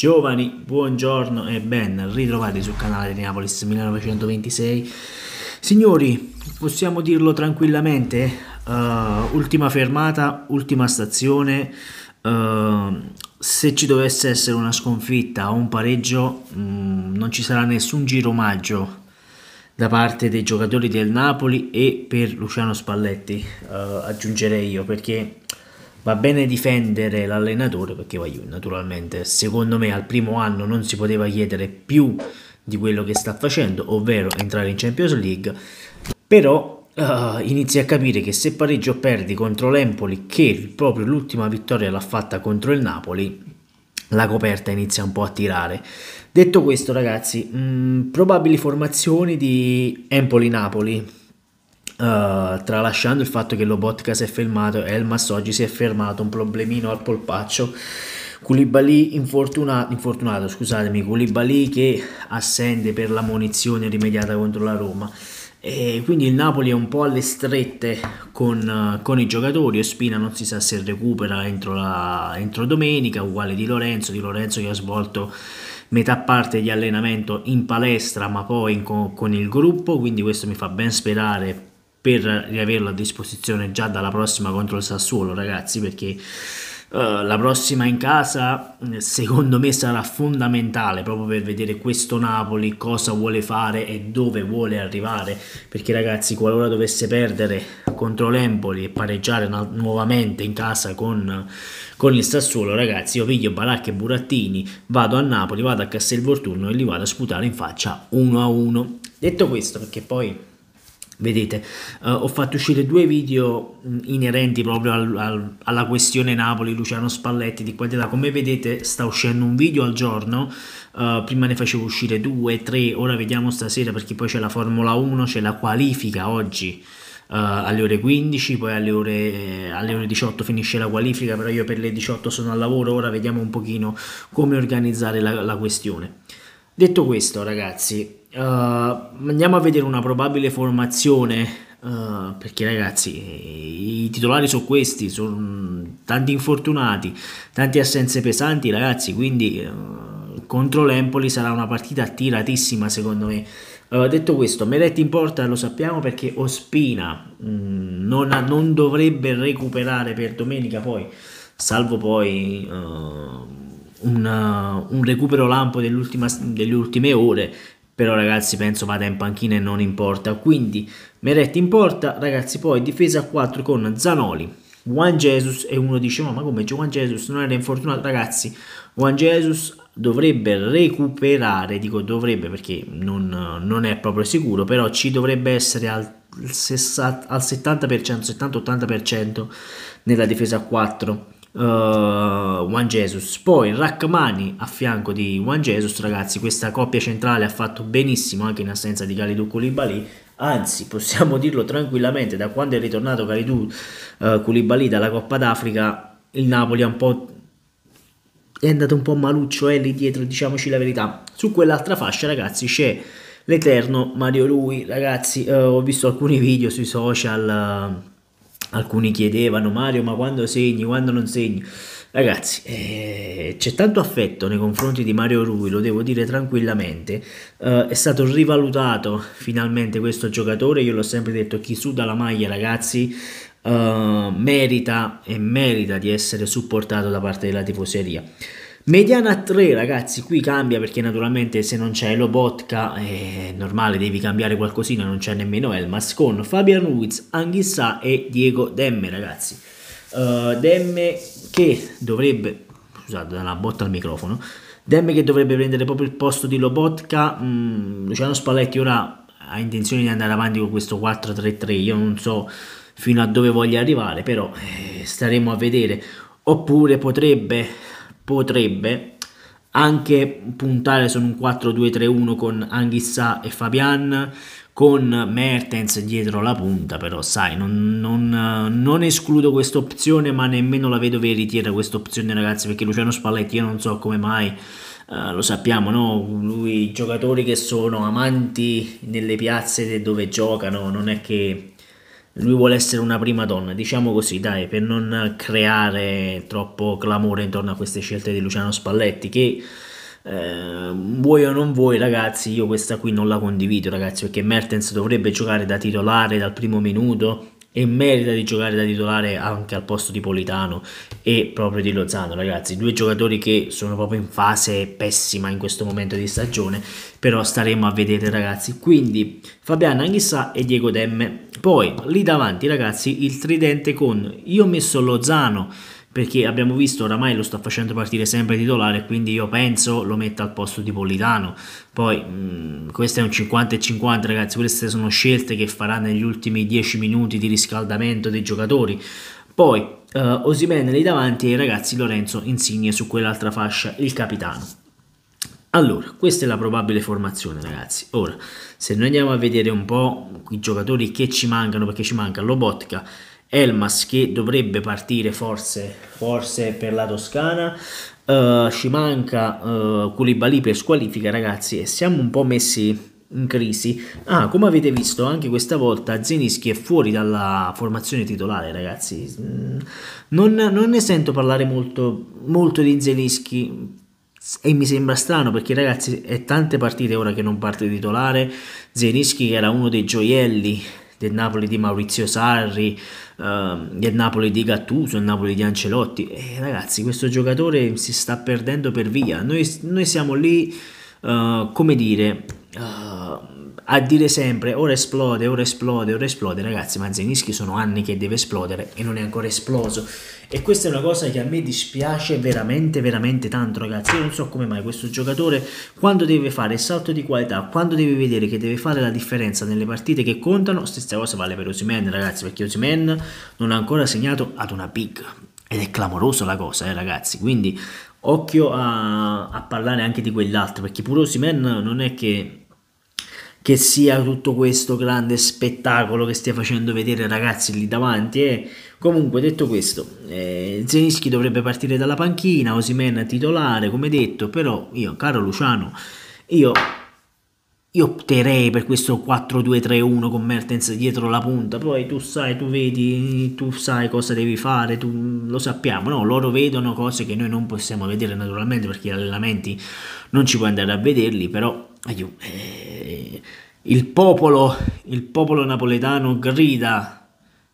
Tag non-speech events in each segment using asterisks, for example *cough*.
Giovani, buongiorno e ben ritrovati sul canale di Neapolis 1926. Signori, possiamo dirlo tranquillamente, uh, ultima fermata, ultima stazione, uh, se ci dovesse essere una sconfitta o un pareggio mh, mm, non ci sarà nessun giro omaggio da parte dei giocatori del Napoli e per Luciano Spalletti, uh, aggiungerei io, perché va bene difendere l'allenatore perché Vaiù naturalmente secondo me al primo anno non si poteva chiedere più di quello che sta facendo ovvero entrare in Champions League però Uh, inizi a capire che se pareggio perdi contro l'Empoli, che proprio l'ultima vittoria l'ha fatta contro il Napoli, la coperta inizia un po' a tirare. Detto questo, ragazzi, mh, mm, probabili formazioni di Empoli-Napoli Uh, tralasciando il fatto che Lobotka si è fermato e Elmas oggi si è fermato un problemino al polpaccio Koulibaly infortunato, infortunato scusatemi Koulibaly che assente per la munizione rimediata contro la Roma e quindi il Napoli è un po' alle strette con, uh, con i giocatori Ospina non si sa se recupera entro, la, entro domenica uguale di Lorenzo di Lorenzo che ha svolto metà parte di allenamento in palestra ma poi in, con, con il gruppo quindi questo mi fa ben sperare per riaverlo a disposizione già dalla prossima contro il Sassuolo, ragazzi, perché Uh, la prossima in casa eh, secondo me sarà fondamentale proprio per vedere questo Napoli cosa vuole fare e dove vuole arrivare perché ragazzi qualora dovesse perdere contro l'Empoli e pareggiare nuovamente in casa con, con il Sassuolo ragazzi io piglio Baracca e Burattini vado a Napoli, vado a Castelvolturno e li vado a sputare in faccia 1 a 1. detto questo perché poi Vedete, uh, ho fatto uscire due video mm, inerenti proprio al, al, alla questione Napoli-Luciano Spalletti di qualità. Come vedete sta uscendo un video al giorno, uh, prima ne facevo uscire due, tre, ora vediamo stasera perché poi c'è la Formula 1, c'è la qualifica oggi. Uh, alle ore 15, poi alle ore, eh, alle ore, 18 finisce la qualifica, però io per le 18 sono al lavoro, ora vediamo un pochino come organizzare la, la questione. Detto questo ragazzi, Uh, andiamo a vedere una probabile formazione uh, perché ragazzi i titolari sono questi sono mm, tanti infortunati tante assenze pesanti ragazzi quindi uh, contro l'Empoli sarà una partita tiratissima secondo me detto questo Meretti in porta lo sappiamo perché Ospina mh, mm, non, non, dovrebbe recuperare per domenica poi salvo poi un, un recupero lampo delle ultime ore però ragazzi penso vada in panchina e non in porta, quindi Meretti in porta, ragazzi poi difesa a 4 con Zanoli, Juan Jesus e uno dice ma come Juan Jesus non era infortunato, ragazzi Juan Jesus dovrebbe recuperare, dico dovrebbe perché non, non è proprio sicuro, però ci dovrebbe essere al, al 70%, 70-80% nella difesa a 4 eh, Juan Jesus. Poi Rachmani a fianco di Juan Jesus, ragazzi, questa coppia centrale ha fatto benissimo anche in assenza di Galidou Koulibaly. Anzi, possiamo dirlo tranquillamente, da quando è ritornato Galidou uh, eh, Koulibaly dalla Coppa d'Africa, il Napoli è un po' è andato un po' maluccio è eh, lì dietro, diciamoci la verità. Su quell'altra fascia, ragazzi, c'è l'eterno Mario Lui, ragazzi, eh, ho visto alcuni video sui social alcuni chiedevano Mario ma quando segni, quando non segni. Ragazzi, eh, c'è tanto affetto nei confronti di Mario Rui, lo devo dire tranquillamente. Eh, è stato rivalutato finalmente questo giocatore. Io l'ho sempre detto: chi suda la maglia, ragazzi, eh, merita e merita di essere supportato da parte della tifoseria. Mediana 3 ragazzi, qui cambia perché naturalmente se non c'è Lobotka eh, è normale, devi cambiare qualcosina, non c'è nemmeno Elmas con Fabian Ruiz, Anghissà e Diego Demme ragazzi. Uh, Demme che dovrebbe, scusate, una botta al microfono, Demme che dovrebbe prendere proprio il posto di Lobotka, mm, Luciano Spalletti ora ha intenzione di andare avanti con questo 4-3-3, io non so fino a dove voglia arrivare, però eh, staremo a vedere. Oppure potrebbe potrebbe anche puntare su un 4-2-3-1 con Anghissà e Fabian, con Mertens dietro la punta, però sai, non, non, non escludo questa opzione, ma nemmeno la vedo veritiera questa opzione, ragazzi, perché Luciano Spalletti io non so come mai, eh, lo sappiamo, no? Lui, giocatori che sono amanti nelle piazze dove giocano, non è che lui vuole essere una prima donna, diciamo così, dai, per non creare troppo clamore intorno a queste scelte di Luciano Spalletti che eh, vuoi o non vuoi ragazzi, io questa qui non la condivido ragazzi perché Mertens dovrebbe giocare da titolare dal primo minuto e merita di giocare da titolare anche al posto di Politano e proprio di Lozano ragazzi due giocatori che sono proprio in fase pessima in questo momento di stagione però staremo a vedere ragazzi quindi Fabiana Anghissà e Diego Demme poi lì davanti ragazzi il tridente con io ho messo Lozano perché abbiamo visto oramai lo sta facendo partire sempre titolare quindi io penso lo metta al posto di Politano poi mh, mm, questo è un 50 e 50 ragazzi queste sono scelte che farà negli ultimi 10 minuti di riscaldamento dei giocatori poi uh, Osimene lì davanti e ragazzi Lorenzo Insigne su quell'altra fascia il capitano allora, questa è la probabile formazione, ragazzi. Ora, se noi andiamo a vedere un po' i giocatori che ci mancano, perché ci manca Lobotka, Elmas che dovrebbe partire forse, forse per la Toscana, uh, ci manca uh, Koulibaly per squalifica, ragazzi, e siamo un po' messi in crisi. Ah, come avete visto, anche questa volta Zenischi è fuori dalla formazione titolare, ragazzi. Mm, non, non ne sento parlare molto, molto di Zenischi e mi sembra strano perché ragazzi è tante partite ora che non parte titolare. Zenischi che era uno dei gioielli del Napoli di Maurizio Sarri, uh, del Napoli di Gattuso, del Napoli di Ancelotti. E ragazzi, questo giocatore si sta perdendo per via. Noi, noi siamo lì, uh, come dire, Uh, a dire sempre ora esplode, ora esplode, ora esplode, ragazzi, ma Zenischi sono anni che deve esplodere e non è ancora esploso. E questa è una cosa che a me dispiace veramente, veramente tanto, ragazzi. Io non so come mai questo giocatore, quando deve fare il salto di qualità, quando deve vedere che deve fare la differenza nelle partite che contano, stessa cosa vale per Osimen, ragazzi, perché Osimen non ha ancora segnato ad una big. Ed è clamoroso la cosa, eh, ragazzi. Quindi occhio a, a parlare anche di quell'altro, perché pure Osimen non è che che sia tutto questo grande spettacolo che stia facendo vedere i ragazzi lì davanti. E eh. comunque, detto questo, eh, Zenischi dovrebbe partire dalla panchina, Osimen titolare, come detto, però io, caro Luciano, io, io opterei per questo 4-2-3-1 con Mertens dietro la punta, poi tu sai, tu vedi, tu sai cosa devi fare, tu, lo sappiamo, no? Loro vedono cose che noi non possiamo vedere naturalmente perché gli allenamenti non ci puoi andare a vederli, però aiuto. Eh, il popolo, il popolo napoletano grida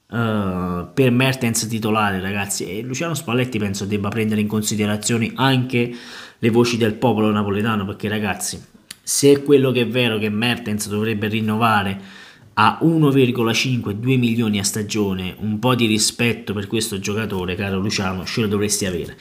uh, per Mertens titolare, ragazzi. E Luciano Spalletti penso debba prendere in considerazione anche le voci del popolo napoletano, perché ragazzi, se è quello che è vero che Mertens dovrebbe rinnovare a 1,5-2 milioni a stagione, un po' di rispetto per questo giocatore, caro Luciano, ce lo dovresti avere.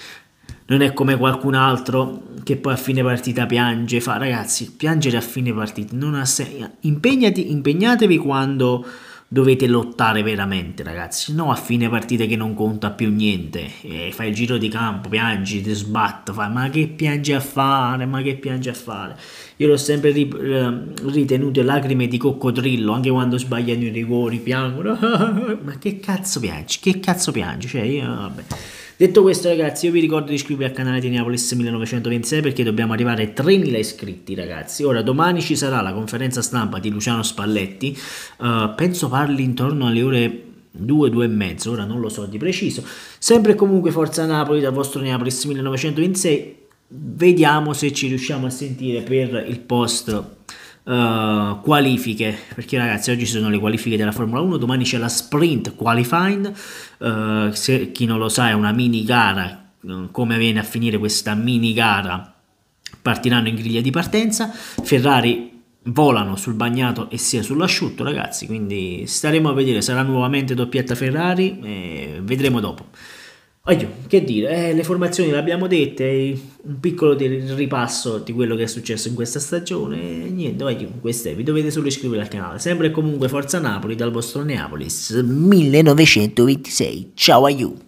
Non è come qualcun altro che poi a fine partita piange, fa ragazzi, piangere a fine partita non ha senso. impegnatevi quando dovete lottare veramente, ragazzi, no a fine partita che non conta più niente, e eh, fai il giro di campo, piangi, ti sbatto, fai ma che piangi a fare, ma che piangi a fare. Io l'ho sempre ri- ehm, ritenuto lacrime di coccodrillo, anche quando sbagliano i rigori, piangono. *laughs* ma che cazzo piangi? Che cazzo piangi? Cioè, io vabbè. Detto questo ragazzi io vi ricordo di iscrivervi al canale di Neapolis 1926 perché dobbiamo arrivare a 3000 iscritti ragazzi. Ora domani ci sarà la conferenza stampa di Luciano Spalletti, uh, penso parli intorno alle ore 2, 2 e mezzo, ora non lo so di preciso. Sempre e comunque Forza Napoli dal vostro Neapolis 1926, vediamo se ci riusciamo a sentire per il post Uh, qualifiche perché ragazzi oggi ci sono le qualifiche della Formula 1 domani c'è la sprint qualifying uh, se chi non lo sa è una mini gara eh, come viene a finire questa mini gara partiranno in griglia di partenza Ferrari volano sul bagnato e sia sull'asciutto ragazzi quindi staremo a vedere sarà nuovamente doppietta Ferrari vedremo dopo Aio, che dire, eh, le formazioni le abbiamo dette, un piccolo ripasso di quello che è successo in questa stagione, e niente, aio, queste vi dovete solo iscrivere al canale, sempre e comunque Forza Napoli dal vostro Neapolis 1926, ciao aiuto!